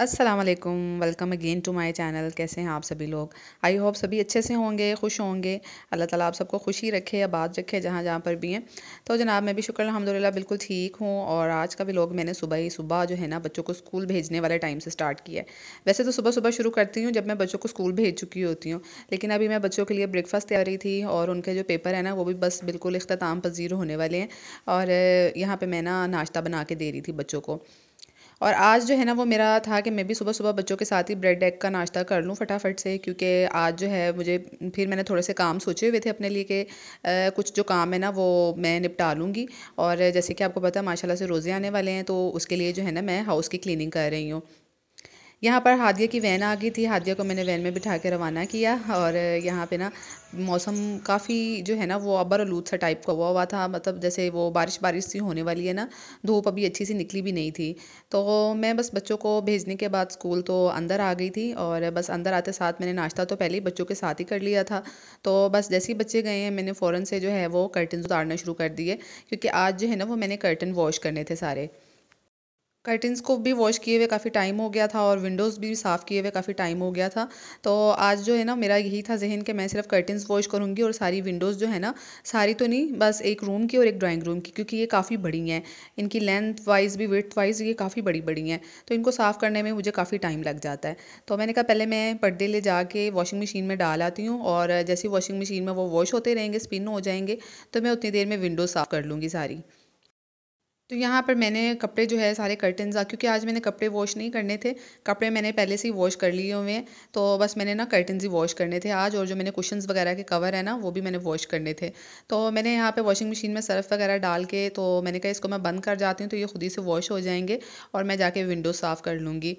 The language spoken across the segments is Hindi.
अस्सलाम वालेकुम welcome again to my channel कैसे हैं आप सभी लोग आई होप सभी अच्छे से होंगे खुश होंगे अल्लाह ताला आप सबको खुशी रखे आबाद रखे जहाँ जहाँ पर भी हैं तो जनाब मैं भी शुक्र अलहमदिल्ला बिल्कुल ठीक हूँ और आज का भी लोग मैंने सुबह ही सुबह जो है ना बच्चों को स्कूल भेजने वाले टाइम से स्टार्ट किया है वैसे तो सुबह सुबह शुरू करती हूँ जब मैं बच्चों को स्कूल भेज चुकी होती हूँ लेकिन अभी मैं बच्चों के लिए ब्रेकफास्ट तैयार थी और उनके जो पेपर है ना वो भी बस बिल्कुल अख्ताम पजीर होने वाले हैं और यहाँ पर मैं ना नाश्ता बना के दे रही थी बच्चों को और आज जो है ना वो मेरा था कि मैं भी सुबह सुबह बच्चों के साथ ही ब्रेड एग का नाश्ता कर लूँ फटाफट से क्योंकि आज जो है मुझे फिर मैंने थोड़े से काम सोचे हुए थे अपने लिए कि कुछ जो काम है ना वो मैं निपटा लूँगी और जैसे कि आपको पता है माशाल्लाह से रोज़े आने वाले हैं तो उसके लिए जो है ना मैं हाउस की क्लीनिंग कर रही हूँ यहाँ पर हादिया की वैन आ गई थी हादिया को मैंने वैन में बिठा के रवाना किया और यहाँ पे ना मौसम काफ़ी जो है ना वो अबर आलूद सा टाइप का हुआ हुआ था मतलब जैसे वो बारिश बारिश सी होने वाली है ना धूप अभी अच्छी सी निकली भी नहीं थी तो मैं बस बच्चों को भेजने के बाद स्कूल तो अंदर आ गई थी और बस अंदर आते साथ मैंने नाश्ता तो पहले ही बच्चों के साथ ही कर लिया था तो बस जैसे ही बच्चे गए हैं मैंने फ़ौरन से जो है वो कर्टन उतारना शुरू कर दिए क्योंकि आज जो है ना वो मैंने कर्टन वॉश करने थे सारे कर्टन्स को भी वॉश किए हुए काफ़ी टाइम हो गया था और विंडोज़ भी साफ़ किए हुए काफ़ी टाइम हो गया था तो आज जो है ना मेरा यही था जहन कि मैं सिर्फ कर्टन्स वॉश करूँगी और सारी विंडोज़ जो है ना सारी तो नहीं बस एक रूम की और एक ड्राइंग रूम की क्योंकि ये काफ़ी बड़ी हैं इनकी लेंथ वाइज भी विथ वाइज ये काफ़ी बड़ी बड़ी हैं तो इनको साफ़ करने में मुझे काफ़ी टाइम लग जाता है तो मैंने कहा पहले मैं पर्दे ले के वॉशिंग मशीन में डाल आती हूँ और जैसे वॉशिंग मशीन में वो वॉश होते रहेंगे स्पिन हो जाएंगे तो मैं उतनी देर में विंडोज़ साफ़ कर लूँगी सारी तो यहाँ पर मैंने कपड़े जो है सारे कर्टन्स आ क्योंकि आज मैंने कपड़े वॉश नहीं करने थे कपड़े मैंने पहले से ही वॉश कर लिए हुए हैं तो बस मैंने ना कर्टन्स ही वॉश करने थे आज और जो मैंने कुशंस वगैरह के कवर है ना वो भी मैंने वॉश करने थे तो मैंने यहाँ पे वॉशिंग मशीन में सर्फ़ वगैरह डाल के तो मैंने कहा इसको मैं बंद कर जाती हूँ तो ये खुद ही से वॉश हो जाएंगे और मैं जाके विंडो साफ़ कर लूँगी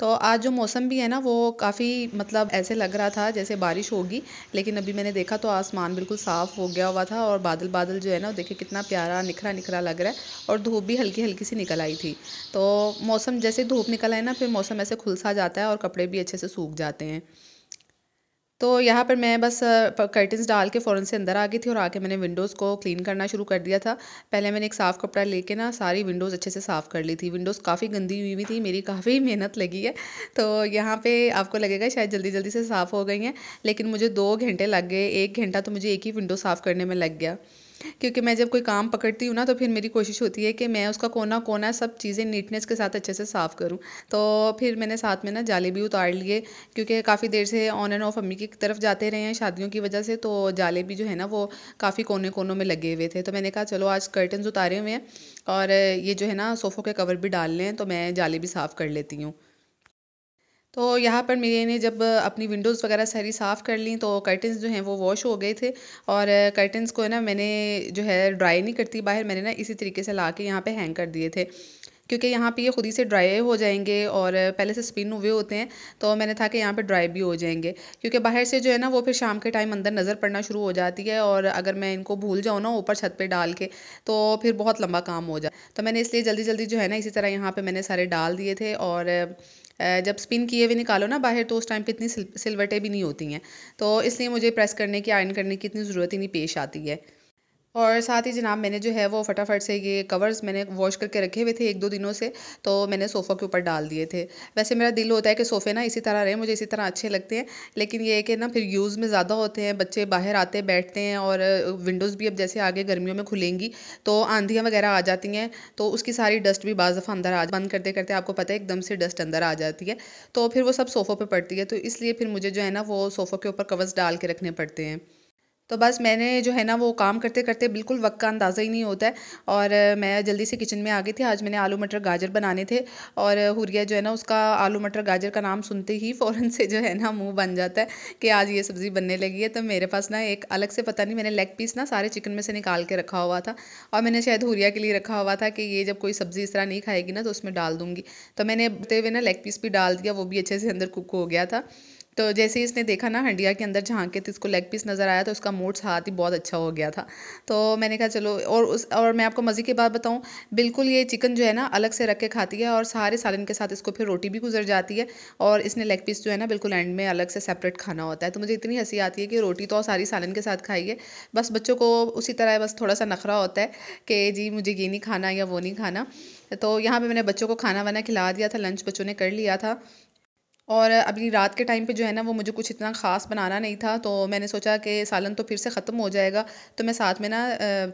तो आज जो मौसम भी है ना वो काफ़ी मतलब ऐसे लग रहा था जैसे बारिश होगी लेकिन अभी मैंने देखा तो आसमान बिल्कुल साफ़ हो गया हुआ था और बादल बादल जो है ना देखिए कितना प्यारा निखरा निखरा लग रहा है और धूप भी हल्की हल्की सी निकल आई थी तो मौसम जैसे धूप निकल आए ना फिर मौसम ऐसे खुलसा जाता है और कपड़े भी अच्छे से सूख जाते हैं तो यहाँ पर मैं बस कर्टन्स डाल के फ़ौरन से अंदर आ गई थी और आके मैंने विंडोज़ को क्लीन करना शुरू कर दिया था पहले मैंने एक साफ़ कपड़ा लेके ना सारी विंडोज़ अच्छे से साफ़ कर ली थी विंडोज़ काफ़ी गंदी हुई हुई थी मेरी काफ़ी मेहनत लगी है तो यहाँ पे आपको लगेगा शायद जल्दी जल्दी से साफ़ हो गई हैं लेकिन मुझे दो घंटे लग गए एक घंटा तो मुझे एक ही विंडो साफ़ करने में लग गया क्योंकि मैं जब कोई काम पकड़ती हूँ ना तो फिर मेरी कोशिश होती है कि मैं उसका कोना कोना सब चीज़ें नीटनेस के साथ अच्छे से साफ़ करूँ तो फिर मैंने साथ में ना जाले भी उतार लिए क्योंकि काफ़ी देर से ऑन एंड ऑफ अम्मी की तरफ जाते रहे हैं शादियों की वजह से तो जाले भी जो है ना वो काफ़ी कोने कोनों में लगे हुए थे तो मैंने कहा चलो आज कर्टन्स उतारे हुए हैं और ये जो है ना सोफ़ों के कवर भी डाल लें तो मैं जाले भी साफ़ कर लेती हूँ तो यहाँ पर मैंने जब अपनी विंडोज़ वगैरह सारी साफ़ कर ली तो कर्टन्स जो हैं वो वॉश हो गए थे और कर्टन्स को ना मैंने जो है ड्राई नहीं करती बाहर मैंने ना इसी तरीके से ला के यहाँ पर हैंग कर दिए थे क्योंकि यहाँ पे ये खुद ही से ड्राई हो जाएंगे और पहले से स्पिन हुए होते हैं तो मैंने था कि यहाँ पे ड्राई भी हो जाएंगे क्योंकि बाहर से जो है ना वो फिर शाम के टाइम अंदर नज़र पड़ना शुरू हो जाती है और अगर मैं इनको भूल जाऊँ ना ऊपर छत पे डाल के तो फिर बहुत लंबा काम हो जाए तो मैंने इसलिए जल्दी जल्दी जो है ना इसी तरह यहाँ पर मैंने सारे डाल दिए थे और जब स्पिन किए हुए निकालो ना बाहर तो उस टाइम पे इतनी सिलवटें भी नहीं होती हैं तो इसलिए मुझे प्रेस करने की आयरन करने की इतनी ज़रूरत ही नहीं पेश आती है और साथ ही जनाब मैंने जो है वो फटाफट से ये कवर्स मैंने वॉश करके रखे हुए थे एक दो दिनों से तो मैंने सोफ़ा के ऊपर डाल दिए थे वैसे मेरा दिल होता है कि सोफ़े ना इसी तरह रहे मुझे इसी तरह अच्छे लगते हैं लेकिन ये है कि ना फिर यूज़ में ज़्यादा होते हैं बच्चे बाहर आते बैठते हैं और विंडोज़ भी अब जैसे आगे गर्मियों में खुलेंगी तो आंधियाँ वगैरह आ जाती हैं तो उसकी सारी डस्ट भी बाज़ दफ़ा अंदर आ बंद करते करते आपको पता है एकदम से डस्ट अंदर आ जाती है तो फिर वो सब सोफ़ों पर पड़ती है तो इसलिए फिर मुझे जो है ना वो सोफ़ों के ऊपर कवर्स डाल के रखने पड़ते हैं तो बस मैंने जो है ना वो काम करते करते बिल्कुल वक्त का अंदाज़ा ही नहीं होता है और मैं जल्दी से किचन में आ गई थी आज मैंने आलू मटर गाजर बनाने थे और हुरिया जो है ना उसका आलू मटर गाजर का नाम सुनते ही फ़ौरन से जो है ना मुँह बन जाता है कि आज ये सब्ज़ी बनने लगी है तो मेरे पास ना एक अलग से पता नहीं मैंने लेग पीस ना सारे चिकन में से निकाल के रखा हुआ था और मैंने शायद हुरिया के लिए रखा हुआ था कि ये जब कोई सब्ज़ी इस तरह नहीं खाएगी ना तो उसमें डाल दूँगी तो मैंने बुते हुए ना लेग पीस भी डाल दिया वो भी अच्छे से अंदर कुक हो गया था तो जैसे ही इसने देखा ना हंडिया के अंदर झाँक के तो इसको लेग पीस नज़र आया तो उसका मूड साथ ही बहुत अच्छा हो गया था तो मैंने कहा चलो और उस और मैं आपको मज़े के बाद बताऊँ बिल्कुल ये चिकन जो है ना अलग से रख के खाती है और सारे सालन के साथ इसको फिर रोटी भी गुजर जाती है और इसने लेग पीस जो है ना बिल्कुल एंड में अलग से सेपरेट खाना होता है तो मुझे इतनी हंसी आती है कि रोटी तो सारी सालन के साथ खाइए बस बच्चों को उसी तरह बस थोड़ा सा नखरा होता है कि जी मुझे ये नहीं खाना या वो नहीं खाना तो यहाँ पे मैंने बच्चों को खाना वाना खिला दिया था लंच बच्चों ने कर लिया था और अभी रात के टाइम पे जो है ना वो मुझे कुछ इतना ख़ास बनाना नहीं था तो मैंने सोचा कि सालन तो फिर से ख़त्म हो जाएगा तो मैं साथ में ना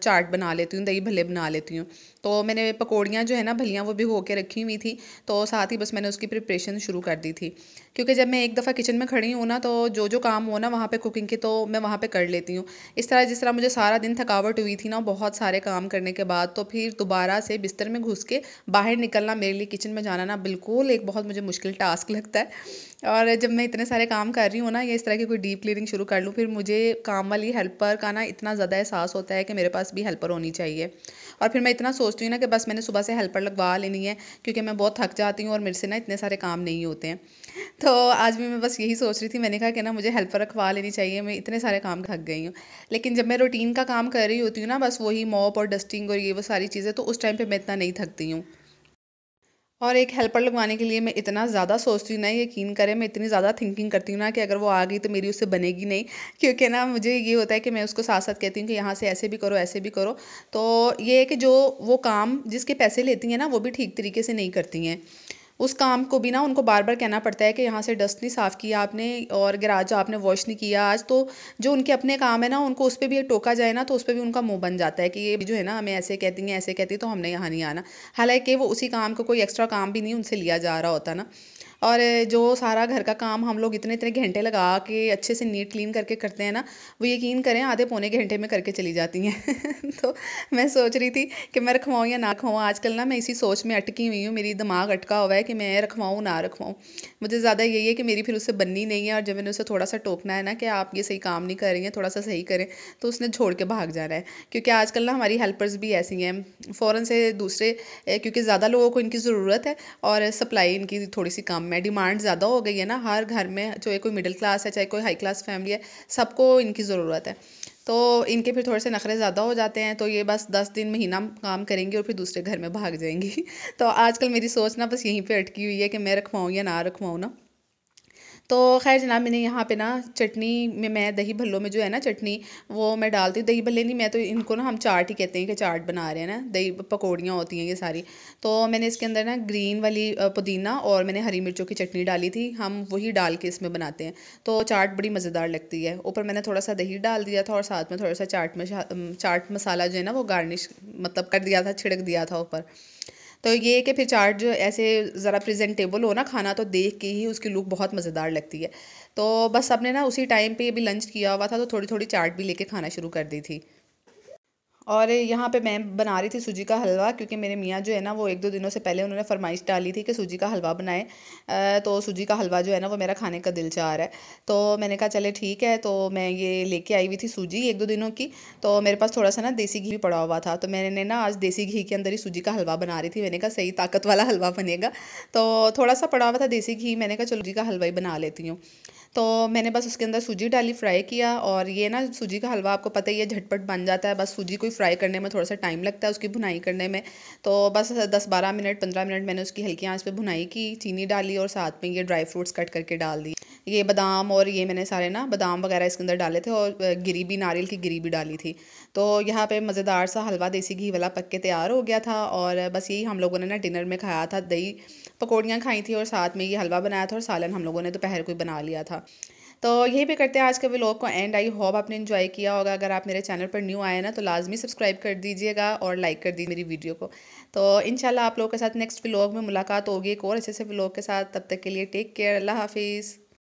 चाट बना लेती हूँ दही भले बना लेती हूँ तो मैंने पकौड़ियाँ जो है ना भलियाँ वो भी हो के रखी हुई थी तो साथ ही बस मैंने उसकी प्रिपरेशन शुरू कर दी थी क्योंकि जब मैं एक दफ़ा किचन में खड़ी हूँ ना तो जो जो काम हो ना वहाँ पर कुकिंग के तो मैं वहाँ पर कर लेती हूँ इस तरह जिस तरह मुझे सारा दिन थकावट हुई थी ना बहुत सारे काम करने के बाद तो फिर दोबारा से बिस्तर में घुस के बाहर निकलना मेरे लिए किचन में जाना ना बिल्कुल एक बहुत मुझे मुश्किल टास्क लगता है और जब मैं इतने सारे काम कर रही हूँ ना या इस तरह की कोई डीप क्लीनिंग शुरू कर लूँ फिर मुझे काम वाली हेल्पर का ना इतना ज़्यादा एहसास होता है कि मेरे पास भी हेल्पर होनी चाहिए और फिर मैं इतना सोचती हूँ ना कि बस मैंने सुबह से हेल्पर लगवा लेनी है क्योंकि मैं बहुत थक जाती हूँ और मेरे से ना इतने सारे काम नहीं होते हैं तो आज भी मैं बस यही सोच रही थी मैंने कहा कि ना मुझे हेल्पर रखवा लेनी चाहिए मैं इतने सारे काम थक गई हूँ लेकिन जब मैं रूटीन का काम कर रही होती हूँ ना बस वही मॉप और डस्टिंग और ये वो सारी चीज़ें तो उस टाइम पर मैं इतना नहीं थकती हूँ और एक हेल्पर लगवाने के लिए मैं इतना ज़्यादा सोचती हूँ ना यकीन करें मैं इतनी ज़्यादा थिंकिंग करती हूँ ना कि अगर वो आ गई तो मेरी उससे बनेगी नहीं क्योंकि ना मुझे ये होता है कि मैं उसको साथ साथ कहती हूँ कि यहाँ से ऐसे भी करो ऐसे भी करो तो ये है कि जो वो काम जिसके पैसे लेती हैं ना वो भी ठीक तरीके से नहीं करती हैं उस काम को भी ना उनको बार बार कहना पड़ता है कि यहाँ से डस्ट नहीं साफ़ किया आपने और आज आपने वॉश नहीं किया आज तो जो उनके अपने काम है ना उनको उस पर भी टोका जाए ना तो उस पर भी उनका मुँह बन जाता है कि ये जो है ना हमें ऐसे कहती हैं ऐसे कहती तो हमने यहाँ नहीं आना हालांकि वो उसी काम को कोई एक्स्ट्रा काम भी नहीं उनसे लिया जा रहा होता ना और जो सारा घर का काम हम लोग इतने इतने घंटे लगा के अच्छे से नीट क्लीन करके करते हैं ना वो यकीन करें आधे पौने घंटे में करके चली जाती हैं तो मैं सोच रही थी कि मैं रखवाऊँ या ना रखवाऊँ आजकल ना मैं इसी सोच में अटकी हुई हूँ मेरी दिमाग अटका हुआ है कि मैं रखवाऊँ ना रखवाऊँ मुझे ज़्यादा यही है कि मेरी फिर उससे बननी नहीं है और जब मैंने उसे थोड़ा सा टोकना है ना कि आप ये सही काम नहीं कर रही हैं थोड़ा सा सही करें तो उसने छोड़ के भाग जाना है क्योंकि आजकल ना हमारी हेल्पर्स भी ऐसी हैं फ़ौरन से दूसरे क्योंकि ज़्यादा लोगों को इनकी ज़रूरत है और सप्लाई इनकी थोड़ी सी कम है है डिमांड ज़्यादा हो गई है ना हर घर में चाहे कोई मिडिल क्लास है चाहे कोई हाई क्लास फैमिली है सबको इनकी ज़रूरत है तो इनके फिर थोड़े से नखरे ज़्यादा हो जाते हैं तो ये बस दस दिन महीना काम करेंगी और फिर दूसरे घर में भाग जाएंगी तो आजकल मेरी सोच ना बस यहीं पर अटकी हुई है कि मैं रखवाऊँ या ना रखवाऊँ ना तो खैर जनाब मैंने यहाँ पे ना चटनी में मैं दही भल्लों में जो है ना चटनी वो मैं डालती हूँ दही भल्ले नहीं मैं तो इनको ना हम चाट ही कहते हैं कि चाट बना रहे हैं ना दही पकौड़ियाँ होती हैं ये सारी तो मैंने इसके अंदर ना ग्रीन वाली पुदीना और मैंने हरी मिर्चों की चटनी डाली थी हम वही डाल के इसमें बनाते हैं तो चाट बड़ी मज़ेदार लगती है ऊपर मैंने थोड़ा सा दही डाल दिया था और साथ में थोड़ा सा चाट में चाट मसाला जो है ना वो गार्निश मतलब कर दिया था छिड़क दिया था ऊपर तो ये है कि फिर चाट जो ऐसे ज़रा प्रेजेंटेबल हो ना खाना तो देख के ही उसकी लुक बहुत मज़ेदार लगती है तो बस सबने ना उसी टाइम पे अभी लंच किया हुआ था तो थोड़ी थोड़ी चाट भी लेके खाना शुरू कर दी थी और यहाँ पे मैं बना रही थी सूजी का हलवा क्योंकि मेरे मियाँ जो है ना वो एक दो दिनों से पहले उन्होंने फरमाइश डाली थी कि सूजी का हलवा बनाए तो सूजी का हलवा जो है ना वो मेरा खाने का दिल चाह रहा है तो मैंने कहा चले ठीक है तो मैं ये लेके आई हुई थी सूजी एक दो दिनों की तो मेरे पास थोड़ा सा ना देसी घी पड़ा हुआ था तो मैंने ना आज देसी घी के अंदर ही सूजी का हलवा बना रही थी मैंने कहा सही ताकत वाला हलवा बनेगा तो थोड़ा सा पड़ा हुआ था देसी घी मैंने कहा चलो जी का हलवा ही बना लेती हूँ तो मैंने बस उसके अंदर सूजी डाली फ्राई किया और ये ना सूजी का हलवा आपको पता ही है झटपट बन जाता है बस सूजी को फ्राई करने में थोड़ा सा टाइम लगता है उसकी भुनाई करने में तो बस दस बारह मिनट पंद्रह मिनट मैंने उसकी हल्की आँच पर भुनाई की चीनी डाली और साथ में ये ड्राई फ्रूट्स कट करके डाल दिए ये बादाम और ये मैंने सारे ना बादाम वगैरह इसके अंदर डाले थे और गिरी भी नारियल की गिरी भी डाली थी तो यहाँ पे मज़ेदार सा हलवा देसी घी वाला पक के तैयार हो गया था और बस यही हम लोगों ने ना डिनर में खाया था दही पकौड़ियाँ खाई थी और साथ में ये हलवा बनाया था और सालन हम लोगों ने दोपहर को ही बना लिया था तो यही पे करते हैं आज के व्लॉग को एंड आई होप आपने इन्जॉय किया होगा अगर आप मेरे चैनल पर न्यू आए ना तो लाजमी सब्सक्राइब कर दीजिएगा और लाइक कर दीजिए मेरी वीडियो को तो इनशाला आप लोगों के साथ नेक्स्ट व्लॉग में मुलाकात होगी एक और अच्छे से व्लॉग के साथ तब तक के लिए टेक केयर अल्लाह हाफिज़